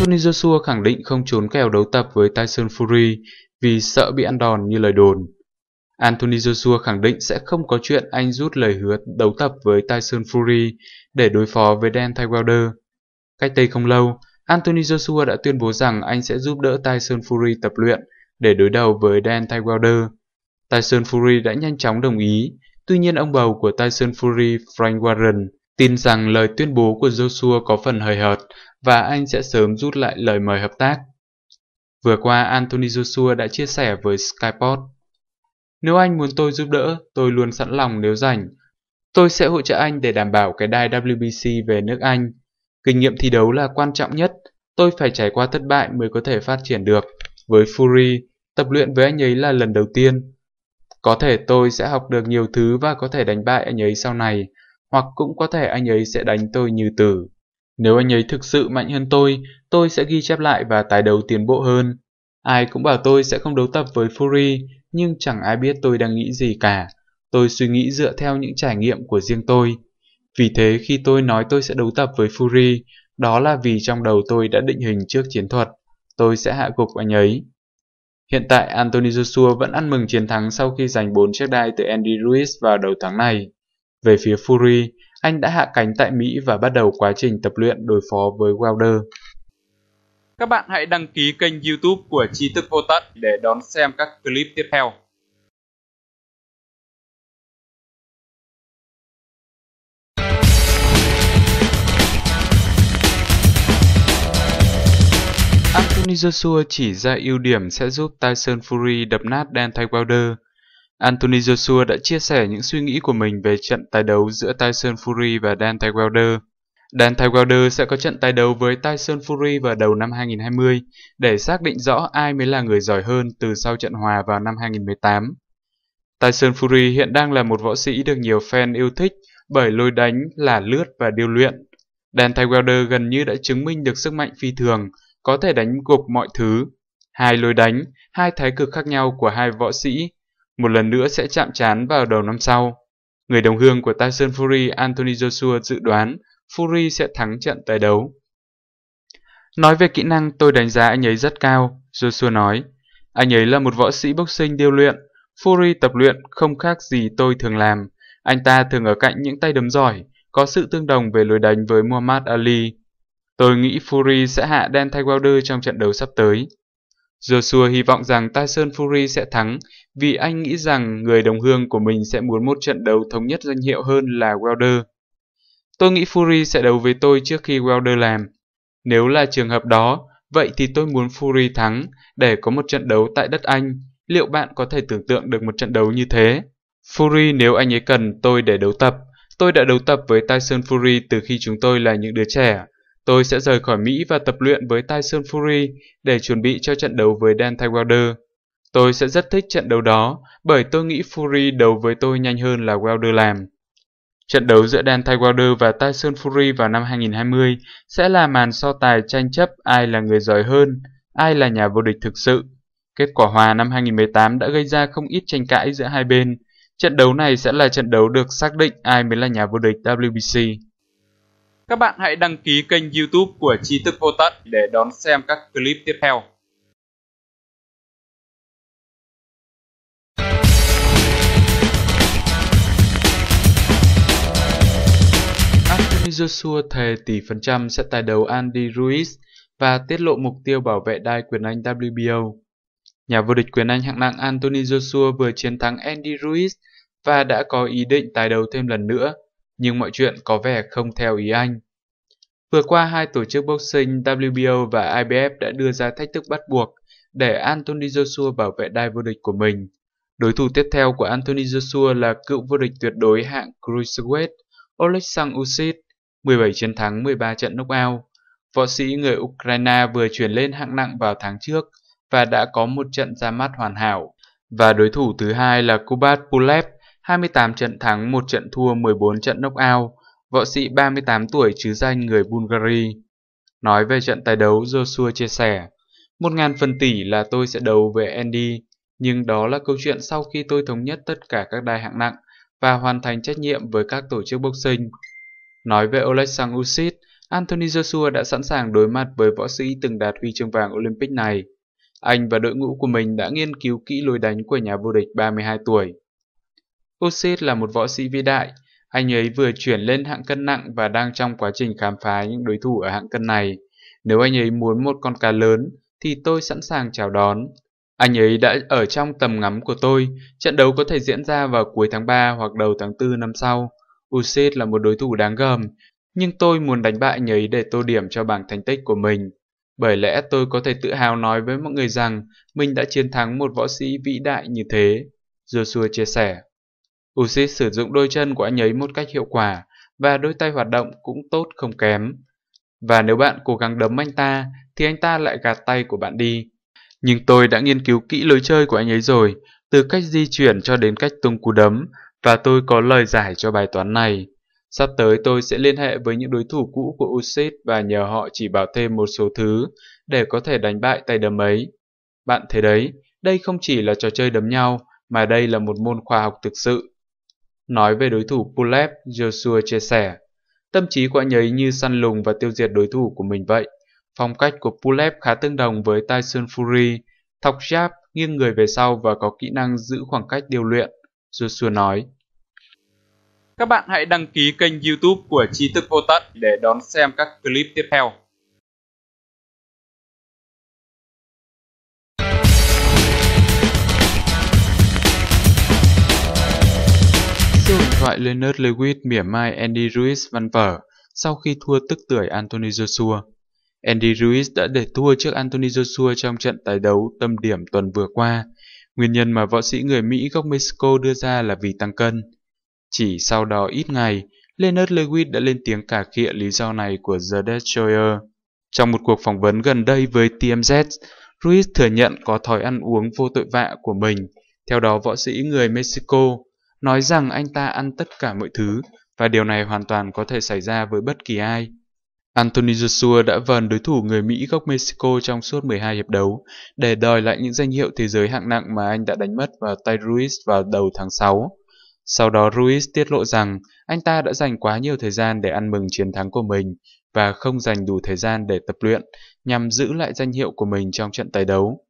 Anthony Joshua khẳng định không trốn kèo đấu tập với Tyson Fury vì sợ bị ăn đòn như lời đồn. Anthony Joshua khẳng định sẽ không có chuyện anh rút lời hứa đấu tập với Tyson Fury để đối phó với Dan Wilder. Cách đây không lâu, Anthony Joshua đã tuyên bố rằng anh sẽ giúp đỡ Tyson Fury tập luyện để đối đầu với Dan Wilder. Tyson Fury đã nhanh chóng đồng ý, tuy nhiên ông bầu của Tyson Fury Frank Warren tin rằng lời tuyên bố của Joshua có phần hời hợt và anh sẽ sớm rút lại lời mời hợp tác. Vừa qua Anthony Joshua đã chia sẻ với Skyport. Nếu anh muốn tôi giúp đỡ, tôi luôn sẵn lòng nếu rảnh. Tôi sẽ hỗ trợ anh để đảm bảo cái đai WBC về nước Anh. Kinh nghiệm thi đấu là quan trọng nhất, tôi phải trải qua thất bại mới có thể phát triển được. Với Fury, tập luyện với anh ấy là lần đầu tiên. Có thể tôi sẽ học được nhiều thứ và có thể đánh bại anh ấy sau này, hoặc cũng có thể anh ấy sẽ đánh tôi như tử. Nếu anh ấy thực sự mạnh hơn tôi, tôi sẽ ghi chép lại và tái đấu tiến bộ hơn. Ai cũng bảo tôi sẽ không đấu tập với Fury, nhưng chẳng ai biết tôi đang nghĩ gì cả. Tôi suy nghĩ dựa theo những trải nghiệm của riêng tôi. Vì thế khi tôi nói tôi sẽ đấu tập với Fury, đó là vì trong đầu tôi đã định hình trước chiến thuật. Tôi sẽ hạ gục anh ấy. Hiện tại Anthony Joshua vẫn ăn mừng chiến thắng sau khi giành 4 chiếc đai từ Andy Ruiz vào đầu tháng này. Về phía Fury, anh đã hạ cánh tại Mỹ và bắt đầu quá trình tập luyện đối phó với Wilder. Các bạn hãy đăng ký kênh YouTube của Tri thức vô tận để đón xem các clip tiếp theo. Anthony Joshua chỉ ra ưu điểm sẽ giúp Tyson Fury đập nát Deontay Wilder Anthony Joshua đã chia sẻ những suy nghĩ của mình về trận tái đấu giữa Tyson Fury và Dante Wilder. Dante Wilder sẽ có trận tái đấu với Tyson Fury vào đầu năm 2020 để xác định rõ ai mới là người giỏi hơn từ sau trận hòa vào năm 2018. Tyson Fury hiện đang là một võ sĩ được nhiều fan yêu thích bởi lối đánh là lướt và điêu luyện. Dante Wilder gần như đã chứng minh được sức mạnh phi thường, có thể đánh gục mọi thứ. Hai lối đánh, hai thái cực khác nhau của hai võ sĩ một lần nữa sẽ chạm trán vào đầu năm sau. Người đồng hương của Tyson Fury Anthony Joshua dự đoán Fury sẽ thắng trận tái đấu. Nói về kỹ năng tôi đánh giá anh ấy rất cao, Joshua nói. Anh ấy là một võ sĩ boxing điêu luyện. Fury tập luyện không khác gì tôi thường làm. Anh ta thường ở cạnh những tay đấm giỏi, có sự tương đồng về lối đánh với Muhammad Ali. Tôi nghĩ Fury sẽ hạ Dan Wilder trong trận đấu sắp tới. Joshua hy vọng rằng Tyson Fury sẽ thắng vì anh nghĩ rằng người đồng hương của mình sẽ muốn một trận đấu thống nhất danh hiệu hơn là Wilder. Tôi nghĩ Fury sẽ đấu với tôi trước khi Wilder làm. Nếu là trường hợp đó, vậy thì tôi muốn Fury thắng để có một trận đấu tại đất Anh. Liệu bạn có thể tưởng tượng được một trận đấu như thế? Fury nếu anh ấy cần tôi để đấu tập. Tôi đã đấu tập với Tyson Fury từ khi chúng tôi là những đứa trẻ. Tôi sẽ rời khỏi Mỹ và tập luyện với Tyson Fury để chuẩn bị cho trận đấu với Deontay Wilder. Tôi sẽ rất thích trận đấu đó bởi tôi nghĩ Fury đấu với tôi nhanh hơn là Wilder làm. Trận đấu giữa Dan Tay Wilder và Tyson Fury vào năm 2020 sẽ là màn so tài tranh chấp ai là người giỏi hơn, ai là nhà vô địch thực sự. Kết quả hòa năm 2018 đã gây ra không ít tranh cãi giữa hai bên. Trận đấu này sẽ là trận đấu được xác định ai mới là nhà vô địch WBC. Các bạn hãy đăng ký kênh YouTube của tri Thức Vô Tận để đón xem các clip tiếp theo. Joshua thề tỷ phần trăm sẽ tài đầu Andy Ruiz và tiết lộ mục tiêu bảo vệ đai quyền Anh WBO. Nhà vô địch quyền Anh hạng nặng Anthony Joshua vừa chiến thắng Andy Ruiz và đã có ý định tài đầu thêm lần nữa, nhưng mọi chuyện có vẻ không theo ý anh. Vừa qua, hai tổ chức boxing WBO và IBF đã đưa ra thách thức bắt buộc để Anthony Joshua bảo vệ đai vô địch của mình. Đối thủ tiếp theo của Anthony Joshua là cựu vô địch tuyệt đối hạng Cruiserweight Oleksandr Usyk 17 chiến thắng 13 trận knockout. Võ sĩ người Ukraine vừa chuyển lên hạng nặng vào tháng trước và đã có một trận ra mắt hoàn hảo. Và đối thủ thứ hai là Kubat Pulev, 28 trận thắng, 1 trận thua, 14 trận knockout, võ sĩ 38 tuổi chứ danh người Bulgaria. Nói về trận tài đấu, Joshua chia sẻ, "1.000 phần tỷ là tôi sẽ đấu với Andy, nhưng đó là câu chuyện sau khi tôi thống nhất tất cả các đai hạng nặng và hoàn thành trách nhiệm với các tổ chức boxing. Nói về Oleksandr Usyk, Anthony Joshua đã sẵn sàng đối mặt với võ sĩ từng đạt huy chương vàng Olympic này. Anh và đội ngũ của mình đã nghiên cứu kỹ lối đánh của nhà vô địch 32 tuổi. Usyk là một võ sĩ vĩ đại, anh ấy vừa chuyển lên hạng cân nặng và đang trong quá trình khám phá những đối thủ ở hạng cân này. Nếu anh ấy muốn một con cá lớn, thì tôi sẵn sàng chào đón. Anh ấy đã ở trong tầm ngắm của tôi, trận đấu có thể diễn ra vào cuối tháng 3 hoặc đầu tháng 4 năm sau. Usyk là một đối thủ đáng gờm, nhưng tôi muốn đánh bại nhờ ý để tô điểm cho bảng thành tích của mình. Bởi lẽ tôi có thể tự hào nói với mọi người rằng mình đã chiến thắng một võ sĩ vĩ đại như thế. Joshua chia sẻ. Usyk sử dụng đôi chân của anh ấy một cách hiệu quả và đôi tay hoạt động cũng tốt không kém. Và nếu bạn cố gắng đấm anh ta thì anh ta lại gạt tay của bạn đi. Nhưng tôi đã nghiên cứu kỹ lối chơi của anh ấy rồi, từ cách di chuyển cho đến cách tung cú đấm và tôi có lời giải cho bài toán này. Sắp tới tôi sẽ liên hệ với những đối thủ cũ của USIT và nhờ họ chỉ bảo thêm một số thứ để có thể đánh bại tay đấm ấy. Bạn thấy đấy, đây không chỉ là trò chơi đấm nhau, mà đây là một môn khoa học thực sự. Nói về đối thủ Pulev, Joshua chia sẻ, tâm trí của anh ấy như săn lùng và tiêu diệt đối thủ của mình vậy. Phong cách của Pulev khá tương đồng với Tyson Fury, thọc jab, nghiêng người về sau và có kỹ năng giữ khoảng cách điều luyện. Joshua nói. Các bạn hãy đăng ký kênh youtube của Trí Thức Vô Tận để đón xem các clip tiếp theo. Siêu điện thoại Leonard Lewis mỉa mai Andy Ruiz văn vở sau khi thua tức tuổi Anthony Joshua. Andy Ruiz đã để thua trước Anthony Joshua trong trận tái đấu tâm điểm tuần vừa qua Nguyên nhân mà võ sĩ người Mỹ gốc Mexico đưa ra là vì tăng cân. Chỉ sau đó ít ngày, Leonard Lewis đã lên tiếng cả khịa lý do này của The Destroyer. Trong một cuộc phỏng vấn gần đây với TMZ, Ruiz thừa nhận có thói ăn uống vô tội vạ của mình. Theo đó, võ sĩ người Mexico nói rằng anh ta ăn tất cả mọi thứ và điều này hoàn toàn có thể xảy ra với bất kỳ ai. Anthony Joshua đã vần đối thủ người Mỹ gốc Mexico trong suốt 12 hiệp đấu để đòi lại những danh hiệu thế giới hạng nặng mà anh đã đánh mất vào tay Ruiz vào đầu tháng 6. Sau đó Ruiz tiết lộ rằng anh ta đã dành quá nhiều thời gian để ăn mừng chiến thắng của mình và không dành đủ thời gian để tập luyện nhằm giữ lại danh hiệu của mình trong trận tái đấu.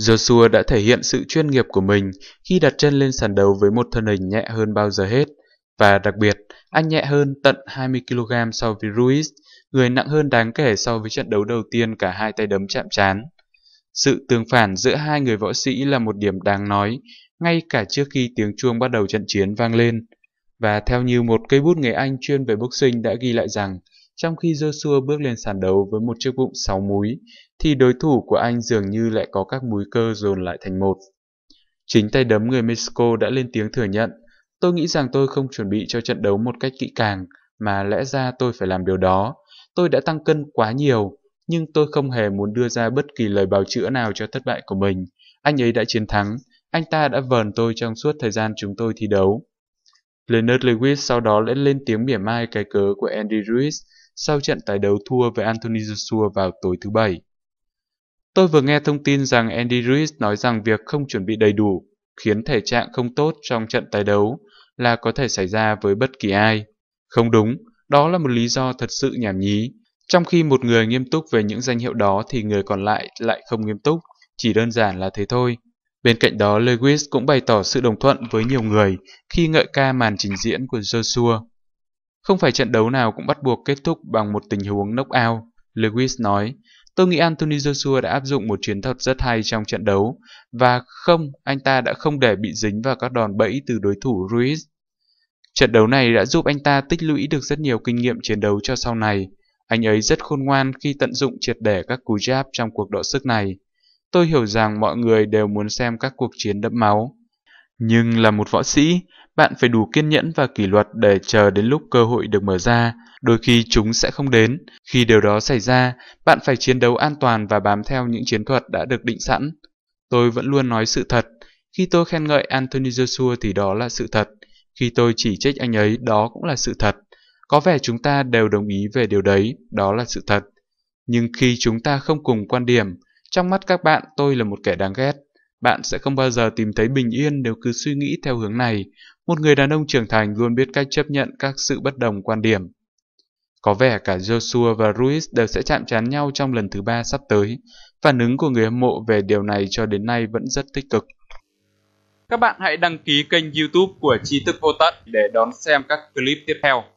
Joshua đã thể hiện sự chuyên nghiệp của mình khi đặt chân lên sàn đấu với một thân hình nhẹ hơn bao giờ hết. Và đặc biệt, anh nhẹ hơn tận 20kg so với Ruiz, người nặng hơn đáng kể so với trận đấu đầu tiên cả hai tay đấm chạm chán. Sự tương phản giữa hai người võ sĩ là một điểm đáng nói, ngay cả trước khi tiếng chuông bắt đầu trận chiến vang lên. Và theo như một cây bút người Anh chuyên về boxing đã ghi lại rằng, trong khi Joshua bước lên sàn đấu với một chiếc bụng 6 múi, thì đối thủ của anh dường như lại có các múi cơ dồn lại thành một. Chính tay đấm người Mexico đã lên tiếng thừa nhận Tôi nghĩ rằng tôi không chuẩn bị cho trận đấu một cách kỹ càng, mà lẽ ra tôi phải làm điều đó. Tôi đã tăng cân quá nhiều, nhưng tôi không hề muốn đưa ra bất kỳ lời bào chữa nào cho thất bại của mình. Anh ấy đã chiến thắng, anh ta đã vờn tôi trong suốt thời gian chúng tôi thi đấu. Leonard Lewis sau đó đã lên tiếng mỉa mai cái cớ của Andy Ruiz sau trận tái đấu thua với Anthony Joshua vào tối thứ Bảy. Tôi vừa nghe thông tin rằng Andy Ruiz nói rằng việc không chuẩn bị đầy đủ khiến thể trạng không tốt trong trận tái đấu là có thể xảy ra với bất kỳ ai. Không đúng, đó là một lý do thật sự nhảm nhí. Trong khi một người nghiêm túc về những danh hiệu đó thì người còn lại lại không nghiêm túc, chỉ đơn giản là thế thôi. Bên cạnh đó, Lewis cũng bày tỏ sự đồng thuận với nhiều người khi ngợi ca màn trình diễn của Joshua. Không phải trận đấu nào cũng bắt buộc kết thúc bằng một tình huống knock out, Lewis nói, Tôi nghĩ Anthony Joshua đã áp dụng một chiến thuật rất hay trong trận đấu và không, anh ta đã không để bị dính vào các đòn bẫy từ đối thủ Ruiz. Trận đấu này đã giúp anh ta tích lũy được rất nhiều kinh nghiệm chiến đấu cho sau này. Anh ấy rất khôn ngoan khi tận dụng triệt để các cú jab trong cuộc đọ sức này. Tôi hiểu rằng mọi người đều muốn xem các cuộc chiến đẫm máu. Nhưng là một võ sĩ, bạn phải đủ kiên nhẫn và kỷ luật để chờ đến lúc cơ hội được mở ra, đôi khi chúng sẽ không đến. Khi điều đó xảy ra, bạn phải chiến đấu an toàn và bám theo những chiến thuật đã được định sẵn. Tôi vẫn luôn nói sự thật. Khi tôi khen ngợi Anthony Joshua thì đó là sự thật. Khi tôi chỉ trích anh ấy, đó cũng là sự thật. Có vẻ chúng ta đều đồng ý về điều đấy, đó là sự thật. Nhưng khi chúng ta không cùng quan điểm, trong mắt các bạn tôi là một kẻ đáng ghét. Bạn sẽ không bao giờ tìm thấy bình yên nếu cứ suy nghĩ theo hướng này, một người đàn ông trưởng thành luôn biết cách chấp nhận các sự bất đồng quan điểm. Có vẻ cả Joshua và Ruiz đều sẽ chạm trán nhau trong lần thứ ba sắp tới. Phản ứng của người hâm mộ về điều này cho đến nay vẫn rất tích cực. Các bạn hãy đăng ký kênh youtube của Tri Thức Vô Tận để đón xem các clip tiếp theo.